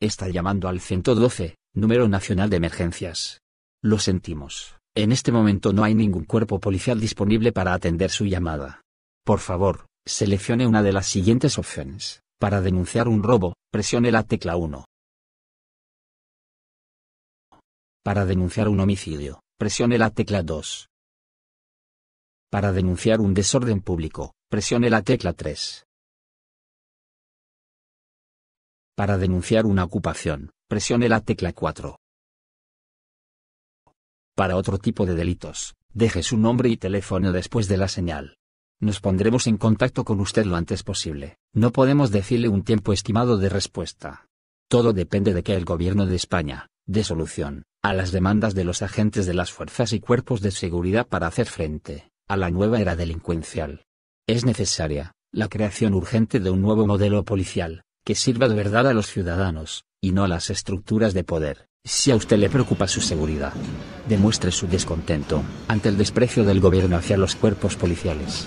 Está llamando al 112, número nacional de emergencias. Lo sentimos. En este momento no hay ningún cuerpo policial disponible para atender su llamada. Por favor, seleccione una de las siguientes opciones. Para denunciar un robo, presione la tecla 1. Para denunciar un homicidio, presione la tecla 2. Para denunciar un desorden público, presione la tecla 3. Para denunciar una ocupación, presione la tecla 4. Para otro tipo de delitos, deje su nombre y teléfono después de la señal. Nos pondremos en contacto con usted lo antes posible. No podemos decirle un tiempo estimado de respuesta. Todo depende de que el gobierno de España dé solución a las demandas de los agentes de las fuerzas y cuerpos de seguridad para hacer frente a la nueva era delincuencial. Es necesaria la creación urgente de un nuevo modelo policial que sirva de verdad a los ciudadanos, y no a las estructuras de poder. Si a usted le preocupa su seguridad, demuestre su descontento ante el desprecio del gobierno hacia los cuerpos policiales.